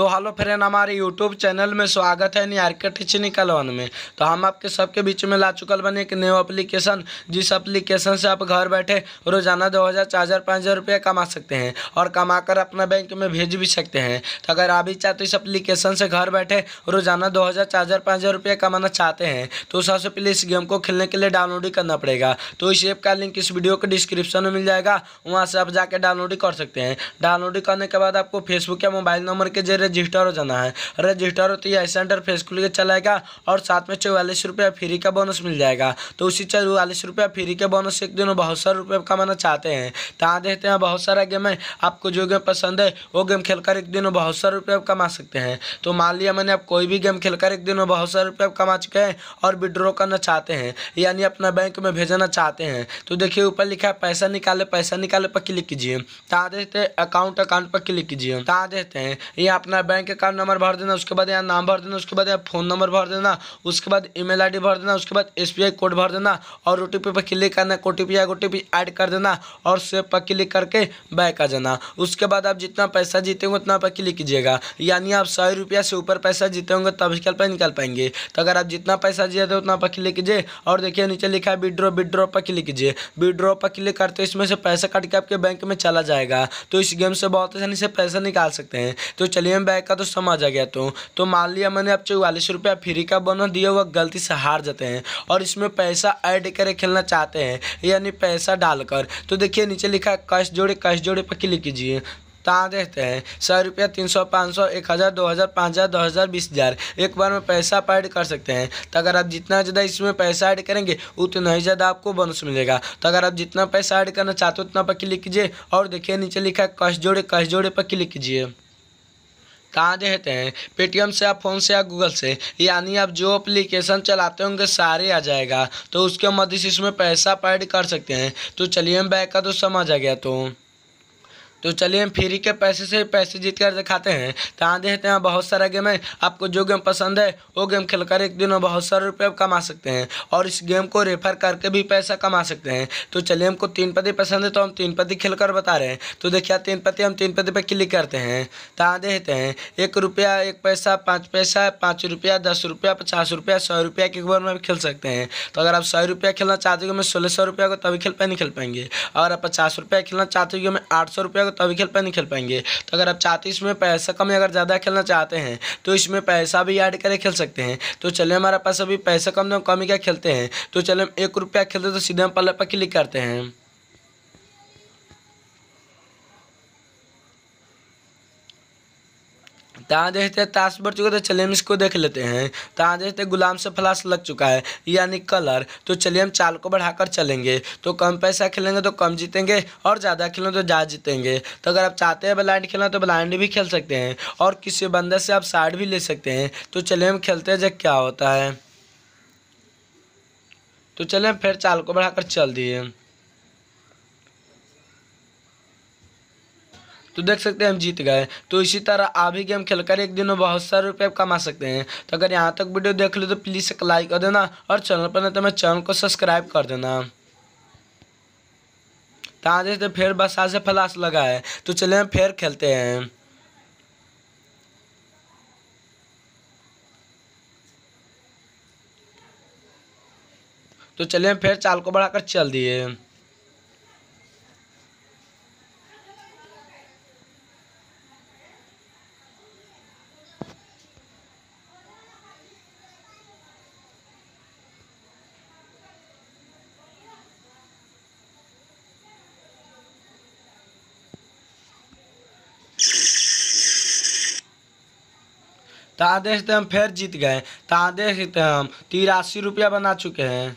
तो hello friend हमारे YouTube channel में स्वागत है निहारके वन में तो हम आपके सबके बीच में ला चुकल बने एक न्यू एप्लीकेशन जिस एप्लीकेशन से आप घर बैठे रोजाना दो हज़ार चार हज़ार पाँच हज़ार रुपये कमा सकते हैं और कमा कर अपना बैंक में भेज भी सकते हैं तो अगर आप भी चाहते इस अप्लीकेशन से घर बैठे रोजाना दो हज़ार चार हज़ार पाँच हज़ार रुपया कमाना चाहते हैं तो सबसे पहले इस गेम को खेलने के लिए डाउनलोड ही करना पड़ेगा तो इस ऐप का लिंक इस वीडियो के डिस्क्रिप्शन में मिल जाएगा वहाँ से आप जाकर डाउनलोड ही कर सकते हैं डाउनलोड करने के बाद आपको फेसबुक या मोबाइल नंबर के जरिए रजिस्टर हो जाना है रजिस्टर होते ही सेंटर फेस खुल के चलाएगा और साथ में चौवालीस रुपया फ्री का बोनस मिल जाएगा तो उसी चौवालीस रुपया फ्री के बोनस एक दिन बहुत सारे रुपये कमाना चाहते हैं तो कहाँ देखते हैं बहुत सारा गेम है आपको जो गेम पसंद है वो गेम खेलकर एक दिन बहुत सारे रुपये कमा सकते हैं तो मान लिया मैंने आप कोई भी गेम खेलकर एक दिन बहुत सारे रुपये कमा चुके हैं और विड्रॉ करना चाहते हैं यानी अपना बैंक में भेजना चाहते हैं तो देखिए ऊपर लिखा है पैसा निकाले पैसा निकाले पर क्लिक कीजिए कहाँ तो देखते हैं अकाउंट अकाउंट पर क्लिक कीजिए कहाँ तो देखते हैं यहाँ अपना है बैंक अकाउंट नंबर भर देना उसके बाद यहाँ नाम भर देना उसके बाद यहाँ फोन नंबर भर देना उसके बाद ईमेल आईडी भर देना उसके बाद एस कोड भर देना और ओ पर क्लिक करना ओ टी पी ऐड कर देना और सेव पर क्लिक करके बैक आ जाना उसके बाद आप जितना पैसा जीते होंगे उतना पर क्लिक कीजिएगा यानी आप सौ रुपया से ऊपर पैसा जीते होंगे तब निकल पाए निकल पाएंगे तो अगर आप जितना पैसा जीते उतना पर क्लिक कीजिए और देखिए नीचे लिखा है विड्रॉ विड्रॉ पर क्लिक कीजिए विड्रॉ पर क्लिक करते इसमें से पैसा कट के आपके बैंक में चला जाएगा तो इस गेम से बहुत आसानी से पैसा निकाल सकते हैं तो चलिए में बैग का तो समझ आ गया तू तो मान लिया मैंने अब चौवालीस रुपया फ्री का बना दिया वह गलती से हार जाते हैं और इसमें पैसा ऐड कर खेलना चाहते हैं यानी पैसा डालकर तो देखिए नीचे लिखा है कैश जोड़े कैश जोड़े पर क्लिक कीजिए ता देखते हैं सौ रुपया तीन सौ पाँच सौ एक हज़ार दो हज़ार पाँच हज़ार दस हज़ार बीस हज़ार एक बार में पैसा आप ऐड कर सकते हैं तो अगर आप जितना ज़्यादा इसमें पैसा ऐड करेंगे उतना ही ज़्यादा आपको बोनस मिलेगा तो अगर आप जितना पैसा ऐड करना चाहते हो उतना पर क्लिक कीजिए और देखिए नीचे लिखा है कश जोड़े कश जोड़े पर क्लिक कीजिए कहाँ देते हैं पेटीएम से आप फ़ोन से या गूगल से यानी आप जो एप्लीकेशन चलाते होंगे सारे आ जाएगा तो उसके मदद से इसमें पैसा आप ऐड कर सकते हैं तो चलिए हम बैक का तो समझ आ गया तो तो चलिए हम फ्री के पैसे से पैसे जीत कर दिखाते हैं तो, तो यहाँ देखते हैं बहुत सारा गेम है आपको जो गेम पसंद है वो गेम खेल कर एक दिन में बहुत सारे रुपये कमा सकते हैं और इस गेम को रेफर करके भी पैसा कमा सकते हैं तो चलिए हमको तीन पति पसंद है तो हम तीन पति खेल कर बता रहे हैं तो देखिए तीन पति हम तीन पति पर क्लिक करते हैं तो यहाँ देखते तो हैं एक रुपया एक पैसा पाँच पैसा पाँच रुपया दस रुपया पचास रुपया सौ रुपया के बार में भी खेल सकते हैं तो अगर आप सौ रुपया खेलना चाहते हो मैं सोलह सौ रुपया को तभी खेल पाए नहीं खेल पाएंगे अगर आप पचास रुपया खेलना चाहते हो मैं आठ सौ रुपया तो तभी खेल पाए नहीं खेल पाएंगे तो अगर आप चाहते हैं इसमें पैसा कम अगर ज़्यादा खेलना चाहते हैं तो इसमें पैसा भी ऐड करके खेल सकते हैं तो चलिए हमारे पास अभी पैसा कम कम ही क्या खेलते हैं तो चलिए हम एक रुपया खेलते तो सीधे हम पल्ले पर क्लिक करते हैं तहाँ देखते ताश बढ़ चुका है तो चलिए हम इसको देख लेते हैं तहाँ देखते गुलाम से फ्लाश लग चुका है यानी कलर तो चलिए हम चाल को बढ़ाकर चलेंगे तो कम पैसा खेलेंगे तो कम जीतेंगे और ज़्यादा खेलेंगे तो ज़्यादा जीतेंगे तो अगर आप चाहते हैं ब्लाइंड खेलना तो ब्लाइंड भी खेल सकते हैं और किसी बंदे से आप साइड भी ले सकते हैं तो चलिए हम खेलते हैं जब क्या होता है तो हम फिर चाल को बढ़ाकर चल दिए तो देख सकते हैं हम जीत गए तो इसी तरह आप भी गेम खेलकर एक दिन में बहुत सारे रुपये कमा सकते हैं तो अगर यहाँ तक वीडियो देख लो तो प्लीज़ एक लाइक कर देना और चैनल पर नहीं तो मैं चैनल को सब्सक्राइब कर देना तो आज तो फिर बसा से फ्लाश लगा है तो चले हम फिर खेलते हैं तो चले हम फिर चाल को बढ़ाकर चल दिए तो आधे से हैं हम फिर जीत गए तो आधे से हैं हम तिरासी रुपया बना चुके हैं